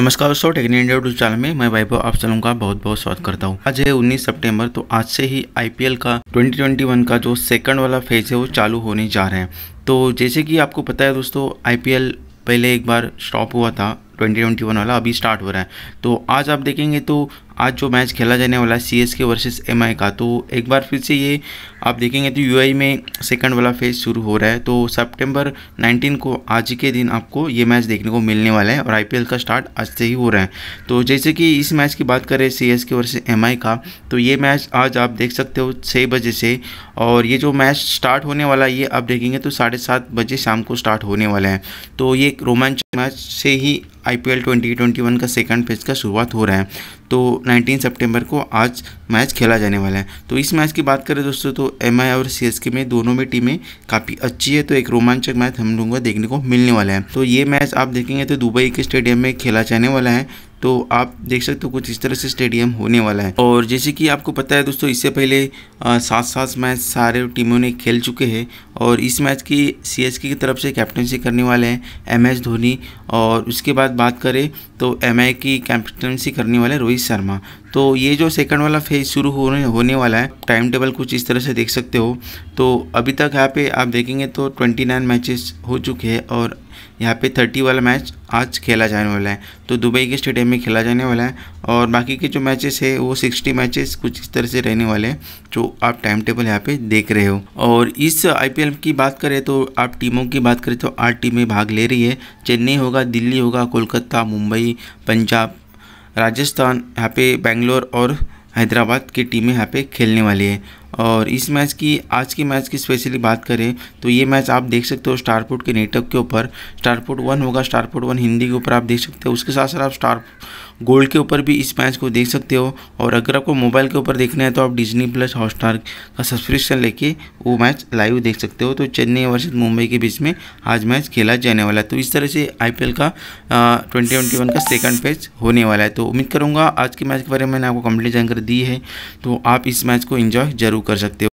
नमस्कार दोस्तों टेक्नी India YouTube channel में मैं वैभव आप सलों का बहुत बहुत स्वागत करता हूँ आज है 19 सितंबर तो आज से ही आईपीएल का 2021 का जो सेकंड वाला फेज है वो चालू होने जा रहे हैं तो जैसे कि आपको पता है दोस्तों आईपीएल पहले एक बार स्टॉप हुआ था ट्वेंटी ट्वेंटी वन वाला अभी स्टार्ट हो रहा है तो आज आप देखेंगे तो आज जो मैच खेला जाने वाला है C S K versus M I का तो एक बार फिर से ये आप देखेंगे तो यू आई में सेकंड वाला फेज शुरू हो रहा है तो सितंबर 19 को आज के दिन आपको ये मैच देखने को मिलने वाला है और आई पी एल का स्टार्ट आज से ही हो रहा है तो जैसे कि इस मैच की बात करें C S K versus M I का तो ये मैच आज आप देख सकते हो छः बजे से और ये जो मैच स्टार्ट होने वाला है ये आप देखेंगे तो साढ़े सात बजे शाम को स्टार्ट होने वाला है तो ये एक रोमांच मैच से ही आई पी का सेकंड फेज का शुरुआत हो रहा है तो 19 सितंबर को आज मैच खेला जाने वाला है तो इस मैच की बात करें दोस्तों तो एम और सी में दोनों में टीमें काफ़ी अच्छी है तो एक रोमांचक मैच हम लोगों को देखने को मिलने वाला है तो ये मैच आप देखेंगे तो दुबई के स्टेडियम में खेला जाने वाला है तो आप देख सकते हो कुछ इस तरह से स्टेडियम होने वाला है और जैसे कि आपको पता है दोस्तों इससे पहले सात सात मैच सारे टीमों ने खेल चुके हैं और इस मैच की सी की तरफ से कैप्टनसी करने वाले हैं एम धोनी और उसके बाद बात करें तो एम की कैप्टनसी करने वाले रोहित रोहित शर्मा तो ये जो सेकंड वाला फेज शुरू होने होने वाला है टाइम टेबल कुछ इस तरह से देख सकते हो तो अभी तक यहाँ पे आप देखेंगे तो 29 मैचेस हो चुके हैं और यहाँ पे 30 वाला मैच आज खेला जाने वाला है तो दुबई के स्टेडियम में खेला जाने वाला है और बाकी के जो मैचेस है वो 60 मैचेस कुछ इस तरह से रहने वाले हैं जो आप टाइम टेबल यहाँ पे देख रहे हो और इस आई की बात करें तो आप टीमों की बात करें तो आठ टीमें भाग ले रही है चेन्नई होगा दिल्ली होगा कोलकाता मुंबई पंजाब राजस्थान यहाँ पे बेंगलोर और हैदराबाद की टीमें यहाँ पे खेलने वाली है और इस मैच की आज के मैच की स्पेशली बात करें तो ये मैच आप देख सकते हो स्टारपोर्ट के नेटवर्क के ऊपर स्टारपोर्ट वन होगा स्टारपोर्ट वन हिंदी के ऊपर आप देख सकते हो उसके साथ साथ आप स्टार गोल्ड के ऊपर भी इस मैच को देख सकते हो और अगर आपको मोबाइल के ऊपर देखना है तो आप डिजनी प्लस हॉटस्टार का सब्सक्रिप्शन लेके वो मैच लाइव देख सकते हो तो चेन्नई वर्सेज मुंबई के बीच में आज मैच खेला जाने वाला है तो इस तरह से आई का ट्वेंटी ट्वेंटी वन का सेकंड फेज होने वाला है तो उम्मीद करूँगा आज के मैच के बारे में मैंने आपको कंप्लीट जानकारी दी है तो आप इस मैच को इन्जॉय जरूर कर सकते हो